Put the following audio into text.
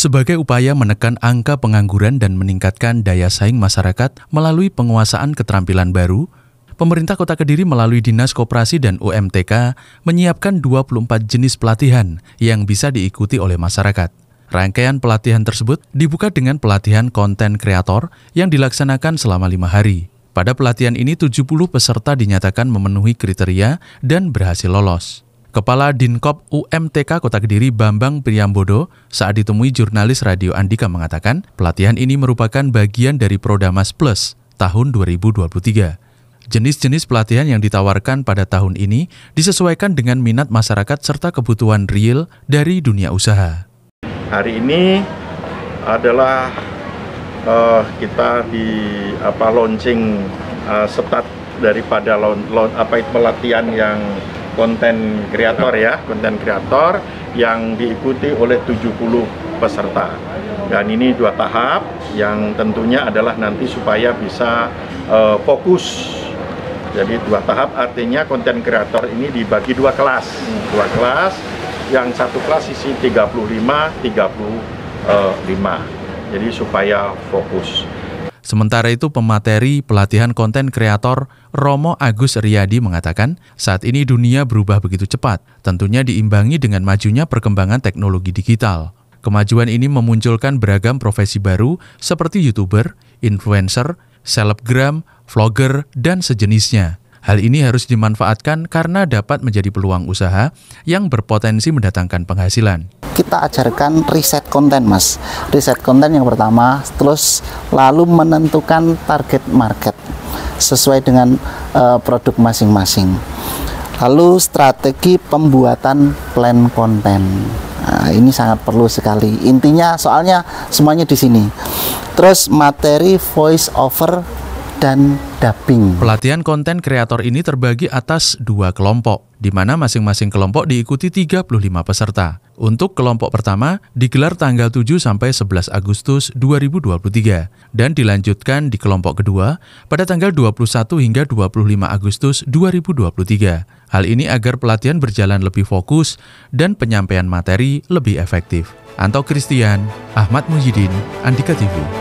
sebagai upaya menekan angka pengangguran dan meningkatkan daya saing masyarakat melalui penguasaan keterampilan baru, pemerintah Kota Kediri melalui Dinas Koperasi dan UMTK menyiapkan 24 jenis pelatihan yang bisa diikuti oleh masyarakat. Rangkaian pelatihan tersebut dibuka dengan pelatihan konten kreator yang dilaksanakan selama lima hari. Pada pelatihan ini 70 peserta dinyatakan memenuhi kriteria dan berhasil lolos. Kepala Dinkop UMTK Kota Kediri Bambang Priambodo, saat ditemui jurnalis Radio Andika mengatakan pelatihan ini merupakan bagian dari Prodamas Plus tahun 2023. Jenis-jenis pelatihan yang ditawarkan pada tahun ini disesuaikan dengan minat masyarakat serta kebutuhan real dari dunia usaha. Hari ini adalah uh, kita di apa launching uh, eh, setat daripada lon, lon, apa pelatihan yang konten kreator ya, konten kreator yang diikuti oleh 70 peserta. Dan ini dua tahap yang tentunya adalah nanti supaya bisa uh, fokus. Jadi dua tahap artinya konten kreator ini dibagi dua kelas. Dua kelas, yang satu kelas isi 35, 35. puluh eh, lima Jadi supaya fokus. Sementara itu, pemateri pelatihan konten kreator Romo Agus Riyadi mengatakan, saat ini dunia berubah begitu cepat, tentunya diimbangi dengan majunya perkembangan teknologi digital. Kemajuan ini memunculkan beragam profesi baru seperti YouTuber, influencer, selebgram, vlogger, dan sejenisnya. Hal ini harus dimanfaatkan karena dapat menjadi peluang usaha yang berpotensi mendatangkan penghasilan. Kita ajarkan riset konten, Mas. Riset konten yang pertama, terus lalu menentukan target market sesuai dengan uh, produk masing-masing. Lalu strategi pembuatan plan konten. Nah, ini sangat perlu sekali. Intinya soalnya semuanya di sini. Terus materi voice over dan dubbing. Pelatihan konten kreator ini terbagi atas dua kelompok, di mana masing-masing kelompok diikuti 35 peserta. Untuk kelompok pertama digelar tanggal 7 sampai 11 Agustus 2023 dan dilanjutkan di kelompok kedua pada tanggal 21 hingga 25 Agustus 2023. Hal ini agar pelatihan berjalan lebih fokus dan penyampaian materi lebih efektif. Anto Christian, Ahmad Muhyiddin, Andika TV.